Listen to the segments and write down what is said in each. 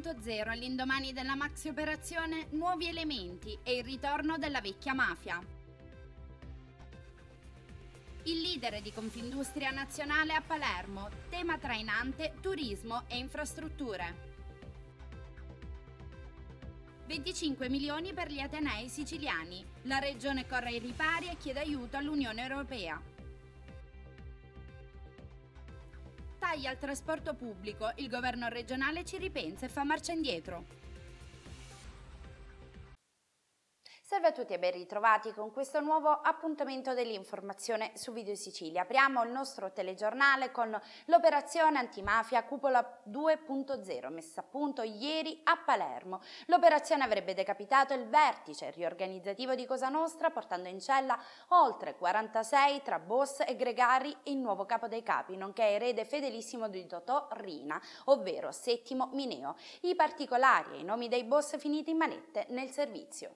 3.0 all'indomani della maxi operazione nuovi elementi e il ritorno della vecchia mafia. Il leader di Confindustria Nazionale a Palermo, tema trainante turismo e infrastrutture. 25 milioni per gli Atenei siciliani. La regione corre ai ripari e chiede aiuto all'Unione Europea. tagli al trasporto pubblico, il governo regionale ci ripensa e fa marcia indietro. Salve a tutti e ben ritrovati con questo nuovo appuntamento dell'informazione su Video Sicilia. Apriamo il nostro telegiornale con l'operazione antimafia Cupola 2.0 messa a punto ieri a Palermo. L'operazione avrebbe decapitato il vertice riorganizzativo di Cosa Nostra portando in cella oltre 46 tra boss e gregari il nuovo capo dei capi, nonché erede fedelissimo di Totò Rina, ovvero Settimo Mineo. I particolari e i nomi dei boss finiti in manette nel servizio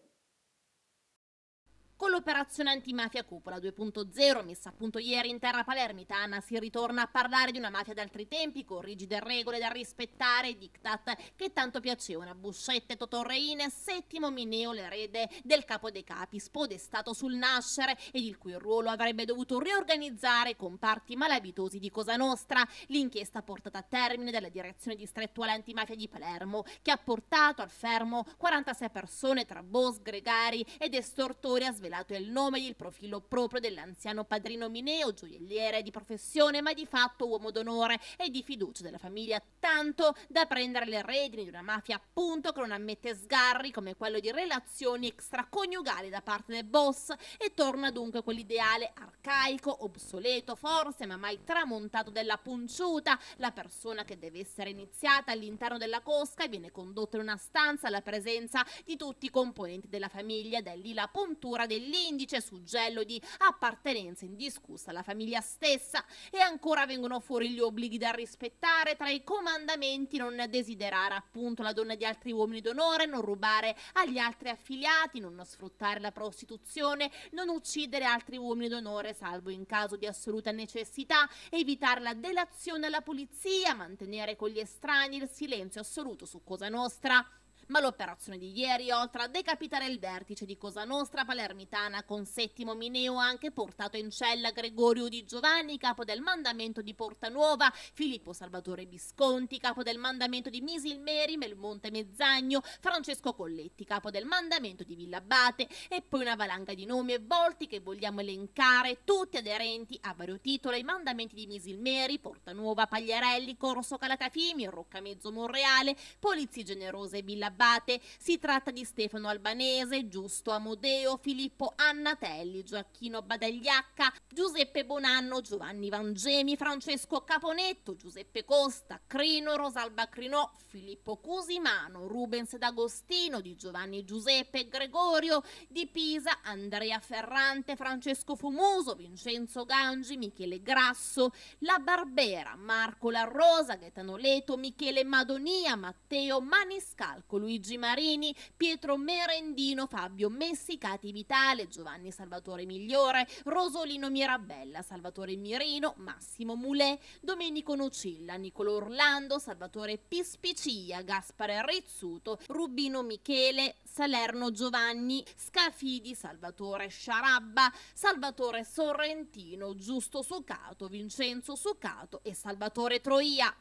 con l'operazione antimafia Cupola 2.0 messa a punto ieri in terra palermitana si ritorna a parlare di una mafia d'altri tempi con rigide regole da rispettare diktat che tanto piacevano a Buscette, Totorreine, Settimo Mineo l'erede del capo dei capi spodestato sul nascere ed il cui ruolo avrebbe dovuto riorganizzare comparti malavitosi di Cosa Nostra l'inchiesta portata a termine dalla direzione distrettuale antimafia di Palermo che ha portato al fermo 46 persone tra boss, gregari ed estortori a svelare svelato il nome e il profilo proprio dell'anziano padrino Mineo, gioielliere di professione ma di fatto uomo d'onore e di fiducia della famiglia, tanto da prendere le redini di una mafia appunto che non ammette sgarri come quello di relazioni extraconiugali da parte del boss e torna dunque quell'ideale arcaico, obsoleto forse ma mai tramontato della punciuta, la persona che deve essere iniziata all'interno della cosca e viene condotta in una stanza alla presenza di tutti i componenti della famiglia, da lì la puntura del dell'indice, suggello di appartenenza indiscussa alla famiglia stessa e ancora vengono fuori gli obblighi da rispettare tra i comandamenti non desiderare appunto la donna di altri uomini d'onore, non rubare agli altri affiliati, non sfruttare la prostituzione, non uccidere altri uomini d'onore salvo in caso di assoluta necessità, evitare la delazione alla polizia, mantenere con gli estranei il silenzio assoluto su Cosa Nostra. Ma l'operazione di ieri, oltre a decapitare il vertice di Cosa Nostra palermitana con Settimo Mineo, ha anche portato in cella Gregorio Di Giovanni, capo del mandamento di Porta Nuova, Filippo Salvatore Visconti, capo del mandamento di Misilmeri, Melmonte Mezzagno, Francesco Colletti, capo del mandamento di Villabate, e poi una valanga di nomi e volti che vogliamo elencare, tutti aderenti a vario titolo ai mandamenti di Misilmeri, Porta Nuova, Pagliarelli, Corso Calatafimi, Roccamezzo Monreale, Polizie Generose e Villabate Abate. Si tratta di Stefano Albanese, Giusto Amodeo, Filippo Annatelli, Gioacchino Badagliacca, Giuseppe Bonanno, Giovanni Vangemi, Francesco Caponetto, Giuseppe Costa, Crino, Rosalba Crinò, Filippo Cusimano, Rubens D'Agostino, Di Giovanni Giuseppe, Gregorio, Di Pisa, Andrea Ferrante, Francesco Fumuso, Vincenzo Gangi, Michele Grasso, La Barbera, Marco La Rosa, Gaetano Leto, Michele Madonia, Matteo Maniscalco, Luigi Marini, Pietro Merendino, Fabio Messicati Vitale, Giovanni Salvatore Migliore, Rosolino Mirabella, Salvatore Mirino, Massimo Mulè, Domenico Nocilla, Nicolo Orlando, Salvatore Pispicia, Gaspare Rizzuto, Rubino Michele, Salerno Giovanni, Scafidi, Salvatore Sciarabba, Salvatore Sorrentino, Giusto Succato, Vincenzo Succato e Salvatore Troia.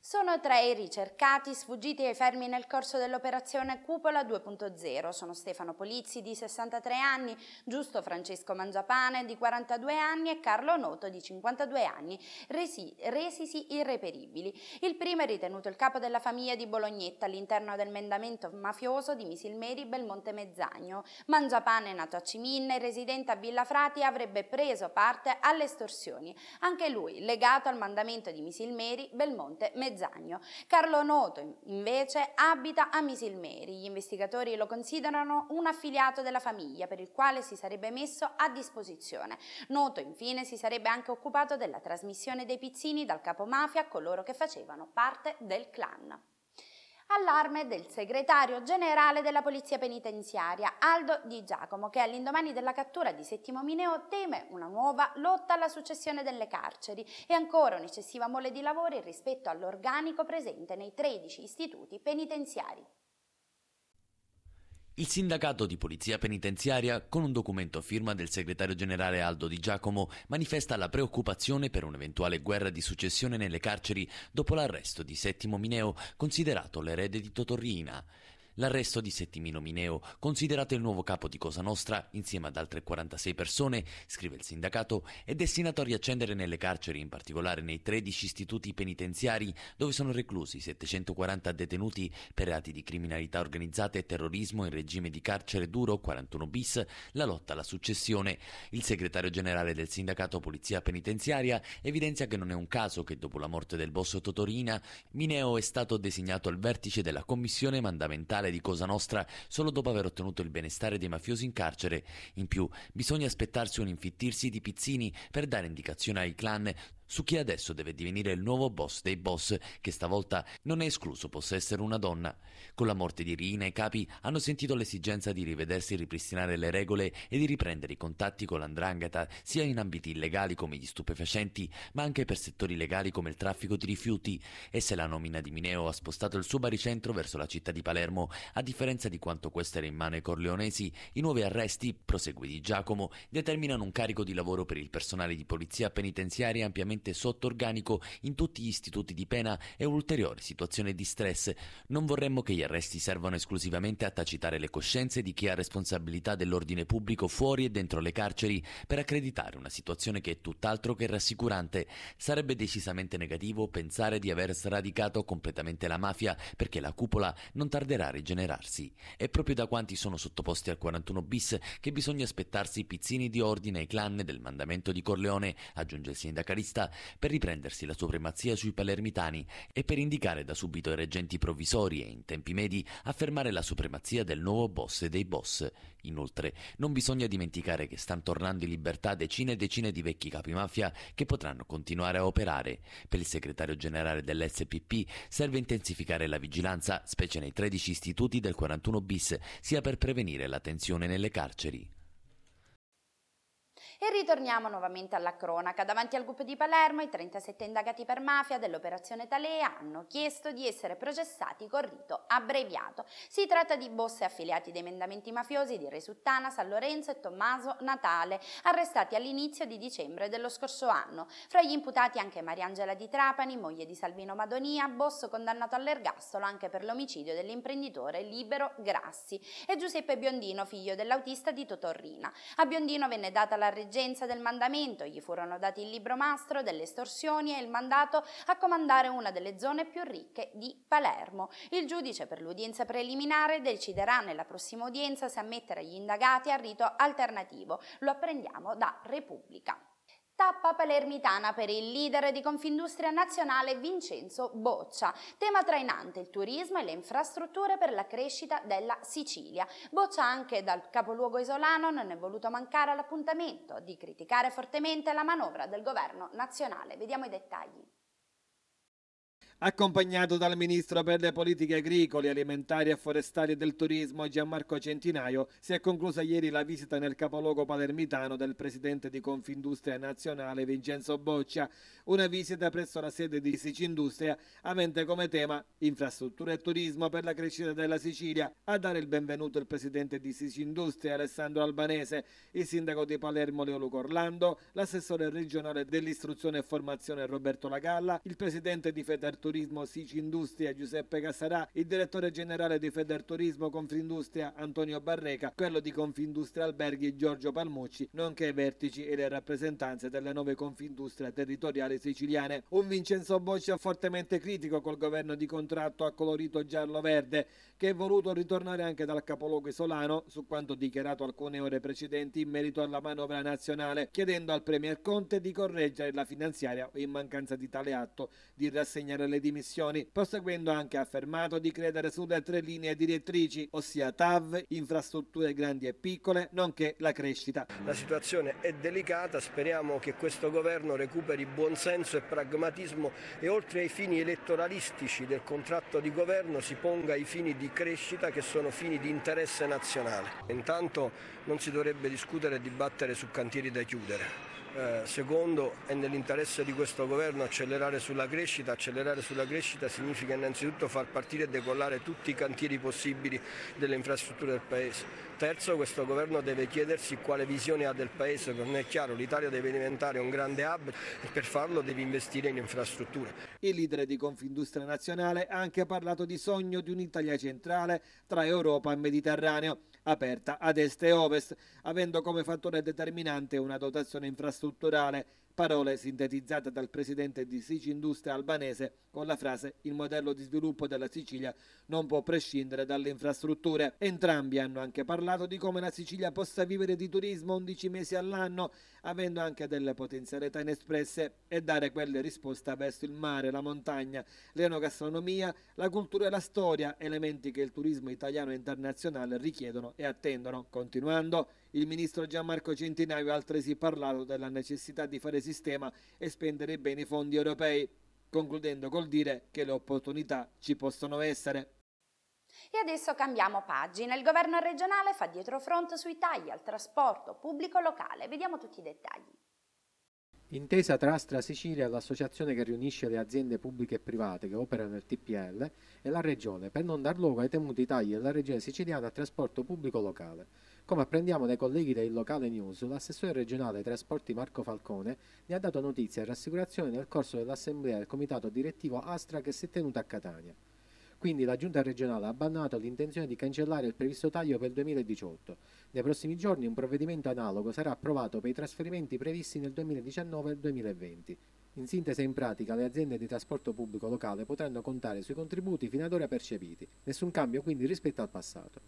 Sono tre i ricercati sfuggiti ai fermi nel corso dell'operazione Cupola 2.0. Sono Stefano Polizzi di 63 anni, Giusto Francesco Mangiapane di 42 anni e Carlo Noto di 52 anni, resi, resisi irreperibili. Il primo è ritenuto il capo della famiglia di Bolognetta all'interno del mendamento mafioso di Misilmeri Belmonte Mezzagno. Mangiapane, nato a Ciminne, residente a Villa Frati, avrebbe preso parte alle estorsioni. Anche lui legato al mandamento di Misilmeri Belmonte Mezzagno. Mezzagno. Carlo Noto, invece, abita a Misilmeri. Gli investigatori lo considerano un affiliato della famiglia per il quale si sarebbe messo a disposizione. Noto, infine, si sarebbe anche occupato della trasmissione dei pizzini dal capo mafia a coloro che facevano parte del clan allarme del segretario generale della Polizia Penitenziaria, Aldo Di Giacomo, che all'indomani della cattura di Settimo Mineo teme una nuova lotta alla successione delle carceri e ancora un'eccessiva mole di lavori rispetto all'organico presente nei 13 istituti penitenziari. Il sindacato di polizia penitenziaria, con un documento a firma del segretario generale Aldo Di Giacomo, manifesta la preoccupazione per un'eventuale guerra di successione nelle carceri dopo l'arresto di Settimo Mineo, considerato l'erede di Totorrina. L'arresto di Settimino Mineo, considerato il nuovo capo di Cosa Nostra, insieme ad altre 46 persone, scrive il sindacato, è destinato a riaccendere nelle carceri, in particolare nei 13 istituti penitenziari dove sono reclusi 740 detenuti per reati di criminalità organizzata e terrorismo in regime di carcere duro 41 bis, la lotta alla successione. Il segretario generale del sindacato Polizia Penitenziaria evidenzia che non è un caso che dopo la morte del boss Totorina, Mineo è stato designato al vertice della commissione mandamentale parlare di Cosa Nostra solo dopo aver ottenuto il benestare dei mafiosi in carcere. In più, bisogna aspettarsi un infittirsi di pizzini per dare indicazione ai clan su chi adesso deve divenire il nuovo boss dei boss, che stavolta non è escluso possa essere una donna. Con la morte di Rina i capi hanno sentito l'esigenza di rivedersi e ripristinare le regole e di riprendere i contatti con l'andrangheta sia in ambiti illegali come gli stupefacenti, ma anche per settori legali come il traffico di rifiuti. E se la nomina di Mineo ha spostato il suo baricentro verso la città di Palermo, a differenza di quanto questa era in mano ai corleonesi, i nuovi arresti, proseguì di Giacomo, determinano un carico di lavoro per il personale di polizia penitenziaria ampiamente attualmente sotto organico in tutti gli istituti di pena è un'ulteriore situazione di stress. Non vorremmo che gli arresti servano esclusivamente a tacitare le coscienze di chi ha responsabilità dell'ordine pubblico fuori e dentro le carceri per accreditare una situazione che è tutt'altro che rassicurante. Sarebbe decisamente negativo pensare di aver sradicato completamente la mafia perché la cupola non tarderà a rigenerarsi. È proprio da quanti sono sottoposti al 41 bis che bisogna aspettarsi pizzini di ordine ai clan del mandamento di Corleone, aggiunge il sindacalista per riprendersi la supremazia sui palermitani e per indicare da subito i reggenti provvisori e in tempi medi affermare la supremazia del nuovo boss e dei boss. Inoltre, non bisogna dimenticare che stanno tornando in libertà decine e decine di vecchi capi mafia che potranno continuare a operare. Per il segretario generale dell'SPP serve intensificare la vigilanza, specie nei 13 istituti del 41 bis, sia per prevenire la tensione nelle carceri. E ritorniamo nuovamente alla cronaca. Davanti al gruppo di Palermo i 37 indagati per mafia dell'operazione Talea hanno chiesto di essere processati con rito abbreviato. Si tratta di boss affiliati dei emendamenti mafiosi di Resuttana, San Lorenzo e Tommaso Natale, arrestati all'inizio di dicembre dello scorso anno. Fra gli imputati anche Mariangela di Trapani, moglie di Salvino Madonia, boss condannato all'ergastolo anche per l'omicidio dell'imprenditore Libero Grassi e Giuseppe Biondino, figlio dell'autista di Totorrina. A Biondino venne data la registrazione reggenza del mandamento, gli furono dati il libro mastro delle estorsioni e il mandato a comandare una delle zone più ricche di Palermo. Il giudice per l'udienza preliminare deciderà nella prossima udienza se ammettere gli indagati al rito alternativo. Lo apprendiamo da Repubblica. Tappa palermitana per il leader di Confindustria Nazionale Vincenzo Boccia. Tema trainante il turismo e le infrastrutture per la crescita della Sicilia. Boccia anche dal capoluogo isolano non è voluto mancare all'appuntamento di criticare fortemente la manovra del governo nazionale. Vediamo i dettagli accompagnato dal ministro per le politiche agricole, alimentari e forestali del turismo Gianmarco Centinaio, si è conclusa ieri la visita nel capoluogo palermitano del presidente di Confindustria Nazionale Vincenzo Boccia, una visita presso la sede di Sicindustria avente come tema infrastrutture e turismo per la crescita della Sicilia. A dare il benvenuto il presidente di Sicindustria Alessandro Albanese, il sindaco di Palermo Leoluco Orlando, l'assessore regionale dell'istruzione e formazione Roberto Lagalla, il presidente di Federturismo Turismo Sicindustria Giuseppe Cassarà, il direttore generale di Federturismo Confindustria Antonio Barreca, quello di Confindustria Alberghi Giorgio Palmucci, nonché i vertici e le rappresentanze delle nuove Confindustria territoriali siciliane. Un Vincenzo Boccia fortemente critico col governo di contratto a colorito giallo-verde, che è voluto ritornare anche dal capoluogo Solano su quanto dichiarato alcune ore precedenti in merito alla manovra nazionale, chiedendo al Premier Conte di correggere la finanziaria in mancanza di tale atto, di rassegnare le le dimissioni, proseguendo anche affermato di credere sulle tre linee direttrici, ossia TAV, infrastrutture grandi e piccole, nonché la crescita. La situazione è delicata, speriamo che questo governo recuperi buonsenso e pragmatismo e oltre ai fini elettoralistici del contratto di governo si ponga ai fini di crescita che sono fini di interesse nazionale. Intanto non si dovrebbe discutere e dibattere su cantieri da chiudere eh, secondo, è nell'interesse di questo governo accelerare sulla crescita. Accelerare sulla crescita significa innanzitutto far partire e decollare tutti i cantieri possibili delle infrastrutture del Paese. Terzo, questo governo deve chiedersi quale visione ha del Paese. Non è chiaro, l'Italia deve diventare un grande hub e per farlo deve investire in infrastrutture. Il leader di Confindustria Nazionale ha anche parlato di sogno di un'Italia centrale tra Europa e Mediterraneo aperta ad est e ovest, avendo come fattore determinante una dotazione infrastrutturale, parole sintetizzate dal presidente di Sicindustria albanese con la frase il modello di sviluppo della Sicilia non può prescindere dalle infrastrutture. Entrambi hanno anche parlato di come la Sicilia possa vivere di turismo 11 mesi all'anno avendo anche delle potenzialità inespresse e dare quelle risposte verso il mare, la montagna, l'enogastronomia, la cultura e la storia, elementi che il turismo italiano e internazionale richiedono e attendono. Continuando, il ministro Gianmarco Centinaio ha altresì parlato della necessità di fare sistema e spendere bene i fondi europei, concludendo col dire che le opportunità ci possono essere. E adesso cambiamo pagina. Il governo regionale fa dietrofront sui tagli al trasporto pubblico locale. Vediamo tutti i dettagli. Intesa tra Astra Sicilia, l'associazione che riunisce le aziende pubbliche e private che operano nel TPL, e la Regione per non dar luogo ai temuti tagli della Regione siciliana al trasporto pubblico locale. Come apprendiamo dai colleghi del locale news, l'assessore regionale ai trasporti Marco Falcone ne ha dato notizia e rassicurazione nel corso dell'assemblea del comitato direttivo Astra che si è tenuta a Catania. Quindi la Giunta regionale ha abbandonato l'intenzione di cancellare il previsto taglio per il 2018. Nei prossimi giorni un provvedimento analogo sarà approvato per i trasferimenti previsti nel 2019 e 2020. In sintesi in pratica le aziende di trasporto pubblico locale potranno contare sui contributi fino ad ora percepiti, nessun cambio quindi rispetto al passato.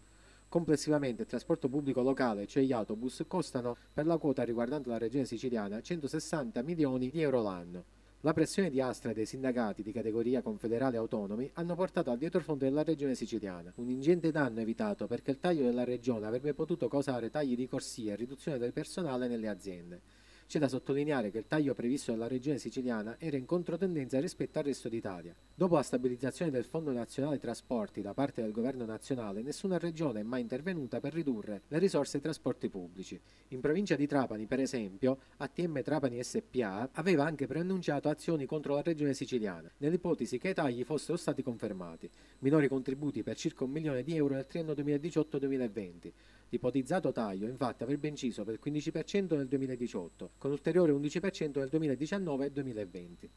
Complessivamente il trasporto pubblico locale, cioè gli autobus, costano per la quota riguardante la regione siciliana 160 milioni di euro l'anno. La pressione di Astra e dei sindacati di categoria confederale autonomi hanno portato al dietrofondo della regione siciliana, un ingente danno evitato perché il taglio della regione avrebbe potuto causare tagli di corsia e riduzione del personale nelle aziende. C'è da sottolineare che il taglio previsto dalla regione siciliana era in controtendenza rispetto al resto d'Italia. Dopo la stabilizzazione del Fondo Nazionale Trasporti da parte del Governo nazionale, nessuna regione è mai intervenuta per ridurre le risorse ai trasporti pubblici. In provincia di Trapani, per esempio, ATM Trapani SPA aveva anche preannunciato azioni contro la regione siciliana, nell'ipotesi che i tagli fossero stati confermati. Minori contributi per circa un milione di euro nel triennio 2018-2020. L'ipotizzato taglio infatti avrebbe inciso per il 15% nel 2018, con ulteriore 11% nel 2019 2020.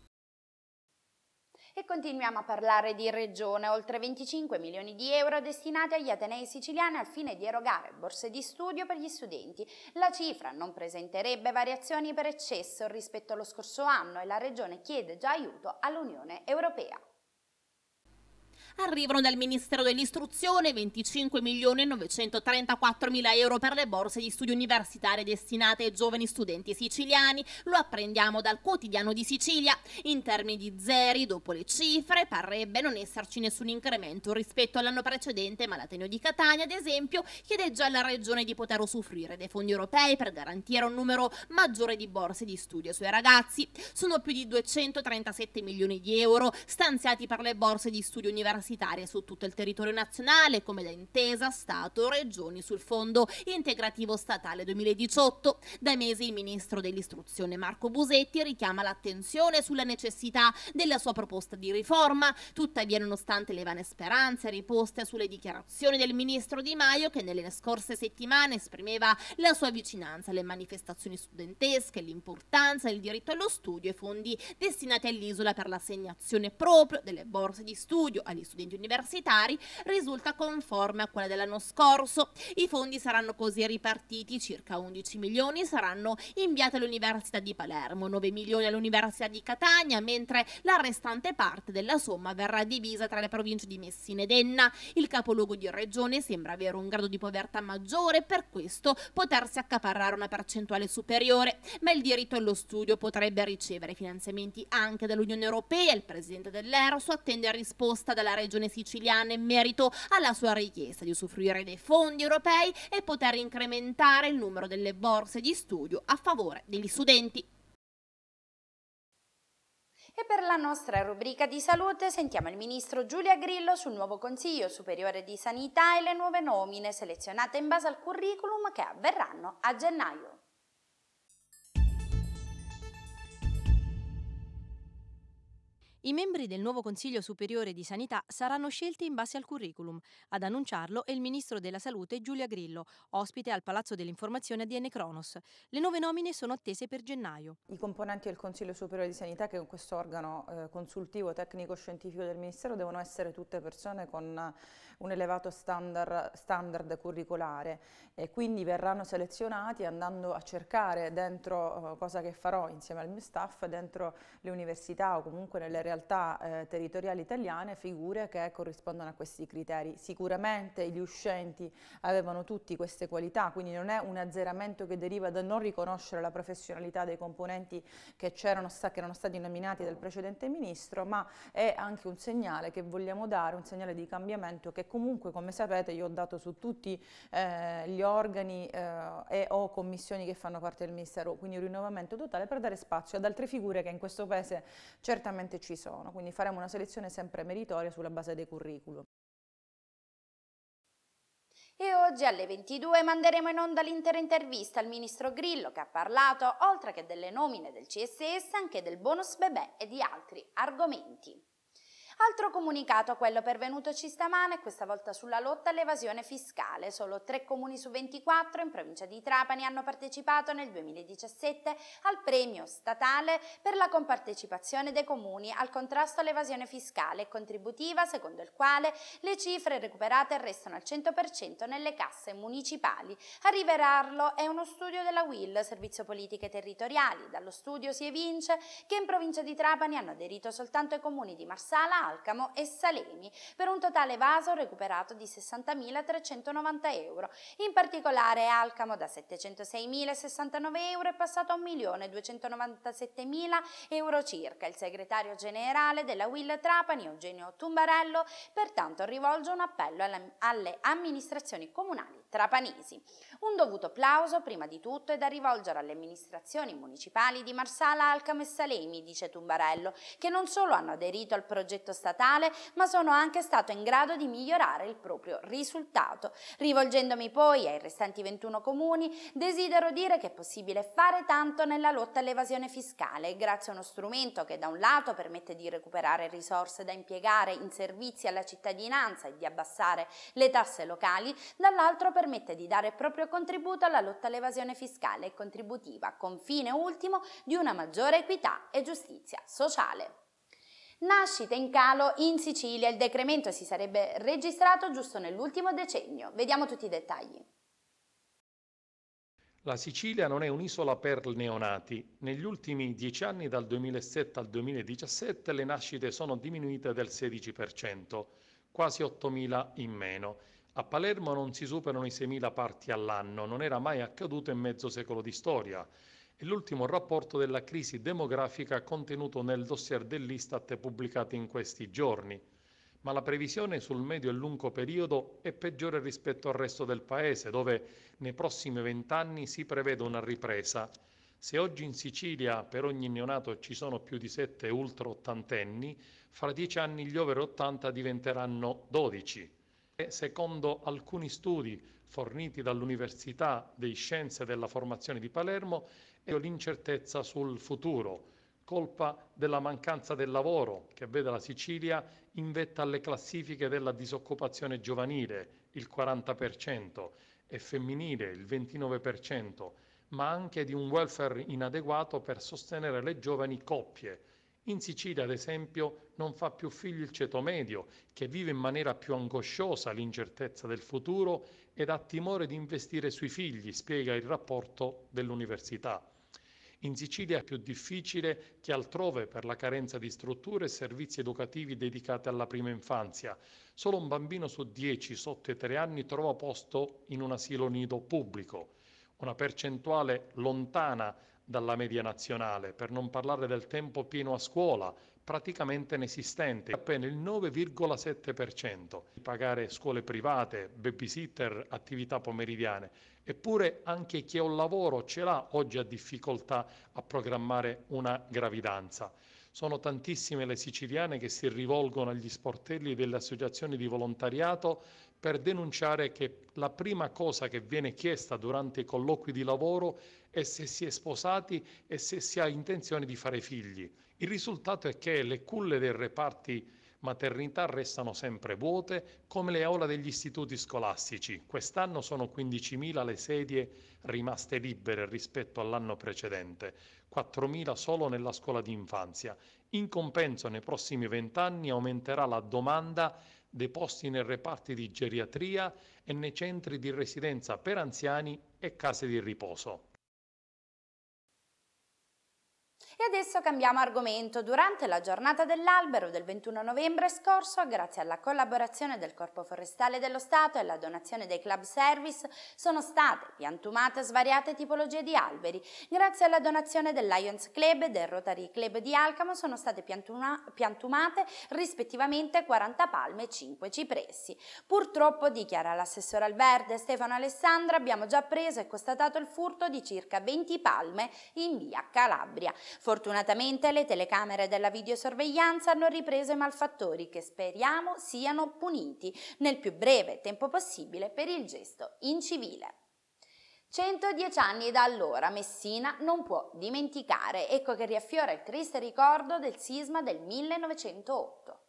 E continuiamo a parlare di Regione, oltre 25 milioni di euro destinati agli atenei siciliani al fine di erogare borse di studio per gli studenti. La cifra non presenterebbe variazioni per eccesso rispetto allo scorso anno e la Regione chiede già aiuto all'Unione Europea. Arrivano dal Ministero dell'Istruzione 25 milioni e 934 mila euro per le borse di studio universitarie destinate ai giovani studenti siciliani. Lo apprendiamo dal quotidiano di Sicilia. In termini di zeri, dopo le cifre, parrebbe non esserci nessun incremento rispetto all'anno precedente, ma l'Ateneo di Catania, ad esempio, chiede già alla Regione di poter usufruire dei fondi europei per garantire un numero maggiore di borse di studio ai suoi ragazzi. Sono più di 237 milioni di euro stanziati per le borse di studio universitarie universitarie su tutto il territorio nazionale, come da intesa Stato-Regioni sul Fondo Integrativo Statale 2018. Da mesi il ministro dell'Istruzione Marco Busetti richiama l'attenzione sulla necessità della sua proposta di riforma, tuttavia nonostante le vane speranze riposte sulle dichiarazioni del ministro Di Maio che nelle scorse settimane esprimeva la sua vicinanza alle manifestazioni studentesche, l'importanza del diritto allo studio e fondi destinati all'isola per l'assegnazione proprio delle borse di studio agli studenti studenti universitari risulta conforme a quella dell'anno scorso. I fondi saranno così ripartiti, circa 11 milioni saranno inviati all'Università di Palermo, 9 milioni all'Università di Catania, mentre la restante parte della somma verrà divisa tra le province di Messina ed Enna. Il capoluogo di regione sembra avere un grado di povertà maggiore per questo potersi accaparrare una percentuale superiore, ma il diritto allo studio potrebbe ricevere finanziamenti anche dall'Unione Europea. Il presidente dell'ERSO attende risposta dalla regione Regione Siciliana in merito alla sua richiesta di usufruire dei fondi europei e poter incrementare il numero delle borse di studio a favore degli studenti. E per la nostra rubrica di salute sentiamo il ministro Giulia Grillo sul nuovo Consiglio Superiore di Sanità e le nuove nomine selezionate in base al curriculum che avverranno a gennaio. I membri del nuovo Consiglio Superiore di Sanità saranno scelti in base al curriculum. Ad annunciarlo è il Ministro della Salute Giulia Grillo, ospite al Palazzo dell'Informazione di Enecronos. Le nuove nomine sono attese per gennaio. I componenti del Consiglio Superiore di Sanità, che è questo organo eh, consultivo tecnico-scientifico del Ministero, devono essere tutte persone con un elevato standard, standard curricolare e quindi verranno selezionati andando a cercare dentro, eh, cosa che farò insieme al mio staff, dentro le università o comunque nelle realtà eh, territoriali italiane figure che corrispondono a questi criteri. Sicuramente gli uscenti avevano tutti queste qualità, quindi non è un azzeramento che deriva da non riconoscere la professionalità dei componenti che, erano stati nominati dal precedente ministro, ma è anche un segnale che vogliamo dare, un segnale di cambiamento che comunque come sapete io ho dato su tutti eh, gli organi eh, e o commissioni che fanno parte del Ministero, quindi un rinnovamento totale per dare spazio ad altre figure che in questo Paese certamente ci sono, quindi faremo una selezione sempre meritoria sulla base dei curriculum. E oggi alle 22 manderemo in onda l'intera intervista al ministro Grillo che ha parlato, oltre che delle nomine del CSS, anche del bonus bebè e di altri argomenti. Altro comunicato, quello pervenutoci stamane, questa volta sulla lotta all'evasione fiscale. Solo tre comuni su 24 in provincia di Trapani hanno partecipato nel 2017 al premio statale per la compartecipazione dei comuni al contrasto all'evasione fiscale e contributiva, secondo il quale le cifre recuperate restano al 100% nelle casse municipali. A rivelarlo è uno studio della WIL, Servizio Politiche Territoriali. Dallo studio si evince che in provincia di Trapani hanno aderito soltanto i comuni di Marsala, Alcamo e Salemi, per un totale vaso recuperato di 60.390 euro. In particolare Alcamo da 706.069 euro è passato a 1.297.000 euro circa. Il segretario generale della WIL Trapani, Eugenio Tumbarello, pertanto rivolge un appello alle amministrazioni comunali trapanesi. Un dovuto applauso prima di tutto è da rivolgere alle amministrazioni municipali di Marsala, Alcamo e Salemi, dice Tumbarello, che non solo hanno aderito al progetto statale, ma sono anche stato in grado di migliorare il proprio risultato. Rivolgendomi poi ai restanti 21 comuni, desidero dire che è possibile fare tanto nella lotta all'evasione fiscale, grazie a uno strumento che da un lato permette di recuperare risorse da impiegare in servizi alla cittadinanza e di abbassare le tasse locali, dall'altro permette di dare il proprio contributo alla lotta all'evasione fiscale e contributiva, con fine ultimo di una maggiore equità e giustizia sociale. Nascite in calo in Sicilia, il decremento si sarebbe registrato giusto nell'ultimo decennio. Vediamo tutti i dettagli. La Sicilia non è un'isola per neonati. Negli ultimi dieci anni, dal 2007 al 2017, le nascite sono diminuite del 16%, quasi 8.000 in meno. A Palermo non si superano i 6.000 parti all'anno, non era mai accaduto in mezzo secolo di storia e l'ultimo rapporto della crisi demografica contenuto nel dossier dell'Istat pubblicato in questi giorni. Ma la previsione sul medio e lungo periodo è peggiore rispetto al resto del Paese, dove nei prossimi vent'anni si prevede una ripresa. Se oggi in Sicilia per ogni neonato ci sono più di 7 ultra ottantenni, fra dieci anni gli over 80 diventeranno 12. E secondo alcuni studi forniti dall'Università dei Scienze della Formazione di Palermo, e l'incertezza sul futuro, colpa della mancanza del lavoro che vede la Sicilia in vetta alle classifiche della disoccupazione giovanile, il 40%, e femminile, il 29%, ma anche di un welfare inadeguato per sostenere le giovani coppie. In Sicilia, ad esempio, non fa più figli il ceto medio, che vive in maniera più angosciosa l'incertezza del futuro ed ha timore di investire sui figli, spiega il rapporto dell'università. In Sicilia è più difficile che altrove per la carenza di strutture e servizi educativi dedicati alla prima infanzia. Solo un bambino su dieci sotto i tre anni trova posto in un asilo nido pubblico, una percentuale lontana dalla media nazionale, per non parlare del tempo pieno a scuola, praticamente inesistente, appena il 9,7%, pagare scuole private, babysitter, attività pomeridiane. Eppure anche chi ha un lavoro ce l'ha oggi a difficoltà a programmare una gravidanza. Sono tantissime le siciliane che si rivolgono agli sportelli delle associazioni di volontariato per denunciare che la prima cosa che viene chiesta durante i colloqui di lavoro è se si è sposati e se si ha intenzione di fare figli. Il risultato è che le culle dei reparti maternità restano sempre vuote, come le aula degli istituti scolastici. Quest'anno sono 15.000 le sedie rimaste libere rispetto all'anno precedente, 4.000 solo nella scuola di infanzia. In compenso, nei prossimi vent'anni aumenterà la domanda dei posti nei reparti di geriatria e nei centri di residenza per anziani e case di riposo. E adesso cambiamo argomento. Durante la giornata dell'albero del 21 novembre scorso, grazie alla collaborazione del Corpo Forestale dello Stato e alla donazione dei club service, sono state piantumate svariate tipologie di alberi. Grazie alla donazione del Lions Club e del Rotary Club di Alcamo sono state piantuma piantumate rispettivamente 40 palme e 5 cipressi. Purtroppo, dichiara l'assessore al verde Stefano Alessandro, abbiamo già preso e constatato il furto di circa 20 palme in via Calabria. Fortunatamente le telecamere della videosorveglianza hanno ripreso i malfattori che speriamo siano puniti nel più breve tempo possibile per il gesto incivile. 110 anni da allora Messina non può dimenticare, ecco che riaffiora il triste ricordo del sisma del 1908.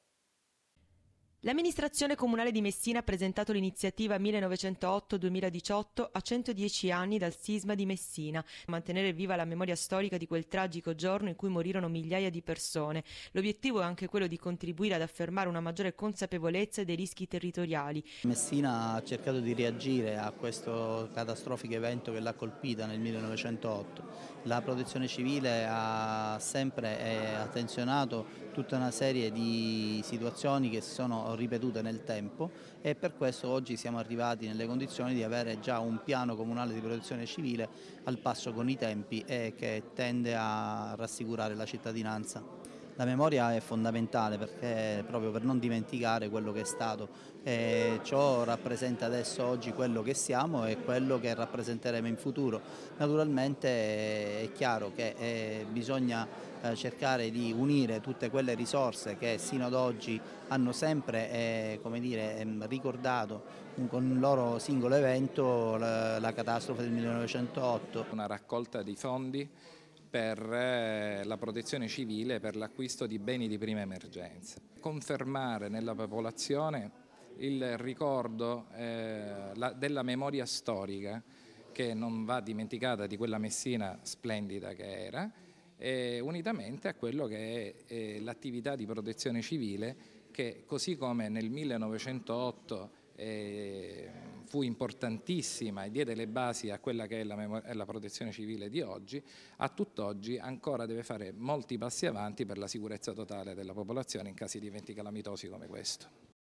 L'amministrazione comunale di Messina ha presentato l'iniziativa 1908-2018 a 110 anni dal sisma di Messina, mantenere viva la memoria storica di quel tragico giorno in cui morirono migliaia di persone. L'obiettivo è anche quello di contribuire ad affermare una maggiore consapevolezza dei rischi territoriali. Messina ha cercato di reagire a questo catastrofico evento che l'ha colpita nel 1908. La protezione civile ha sempre eh, attenzionato tutta una serie di situazioni che si sono ripetute nel tempo e per questo oggi siamo arrivati nelle condizioni di avere già un piano comunale di protezione civile al passo con i tempi e che tende a rassicurare la cittadinanza. La memoria è fondamentale perché proprio per non dimenticare quello che è stato e ciò rappresenta adesso oggi quello che siamo e quello che rappresenteremo in futuro. Naturalmente eh, è chiaro che eh, bisogna eh, cercare di unire tutte quelle risorse che sino ad oggi hanno sempre eh, dire, ehm, ricordato con il loro singolo evento la, la catastrofe del 1908. Una raccolta di fondi per eh, la protezione civile, per l'acquisto di beni di prima emergenza. Confermare nella popolazione il ricordo eh, la, della memoria storica che non va dimenticata di quella Messina splendida che era eh, unitamente a quello che è eh, l'attività di protezione civile che così come nel 1908 eh, fu importantissima e diede le basi a quella che è la, la, protezione civile di oggi, a tutt'oggi ancora deve fare molti passi avanti per la sicurezza totale della popolazione in casi di eventi calamitosi come questo.